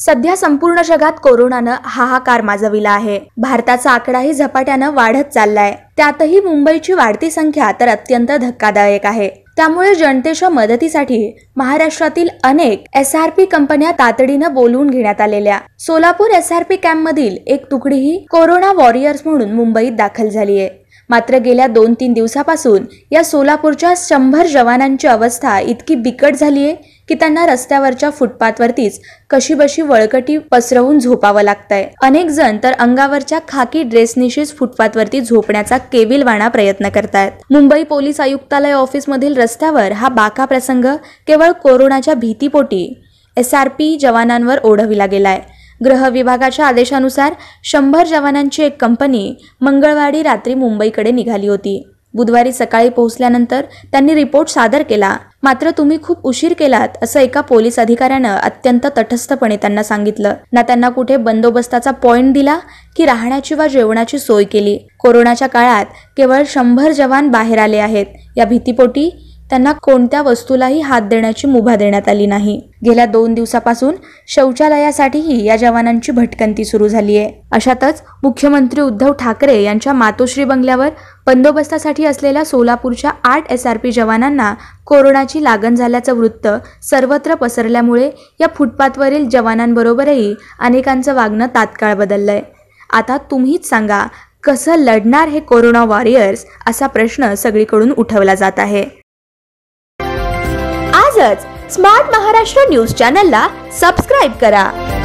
सध्या संपूर्ण जगात कोरोनानं हाहाकार माजविला आहे भारताचा आकडाही झपाट्यानं वाढत चाललाय त्यातही मुंबईची वाढती संख्या तर अत्यंत धक्कादायक आहे त्यामुळे जनतेच्या मदतीसाठी महाराष्ट्रातील अनेक एस आर पी कंपन्या तातडीनं बोलवून घेण्यात आलेल्या Solapur S R P camp मधील एक तुकडीही कोरोना वॉरियर्स म्हणून मुंबईत दाखल झाली मात्र गेल्या दोन तीन दिवसापासून या सोलापूरच्या शंभर जवानांची अवस्था इतकी बिकट झालीये की त्यांना रस्त्यावरच्या फुटपाथवरतीच कशी बशी वळकटी पसरवून झोपावं लागतंय अनेक जण तर अंगावरच्या खाकी ड्रेसनिशीच फुटपाथवरती झोपण्याचा केविलवाणा प्रयत्न करतायत मुंबई पोलीस आयुक्तालय ऑफिसमधील रस्त्यावर हा बाका प्रसंग केवळ कोरोनाच्या भीतीपोटी एस आर पी जवानांवर ओढविला गेलाय गृह विभागाच्या आदेशानुसार शंभर जवानांची एक कंपनी मंगळवारी रात्री मुंबईकडे निघाली होती बुधवारी सकाळी पोहोचल्यानंतर त्यांनी रिपोर्ट सादर केला मात्र तुम्ही खूप उशीर केलात असं एका पोलीस अधिकाऱ्यानं अत्यंत तटस्थपणे त्यांना सांगितलं ना त्यांना कुठे बंदोबस्ताचा पॉइंट दिला की राहण्याची वा जेवणाची सोय केली कोरोनाच्या काळात केवळ शंभर जवान बाहेर आले आहेत या भीतीपोटी त्यांना कोणत्या वस्तूलाही हात देण्याची मुभा देण्यात आली नाही गेल्या दोन दिवसापासून शौचालयासाठीही या जवानांची भटकंती सुरू झाली आहे अशातच मुख्यमंत्री उद्धव ठाकरे यांच्या मातोश्री बंगल्यावर बंदोबस्तासाठी असलेल्या सोलापूरच्या आठ एस आर पी जवानांना कोरोनाची लागण झाल्याचं वृत्त सर्वत्र पसरल्यामुळे या फुटपाथवरील जवानांबरोबरही अनेकांचं वागणं तात्काळ बदललंय आता तुम्हीच सांगा कसं लढणार हे कोरोना वॉरियर्स असा प्रश्न सगळीकडून उठवला जात आहे स्मार्ट महाराष्ट्र न्यूज चॅनलला सबस्क्राईब करा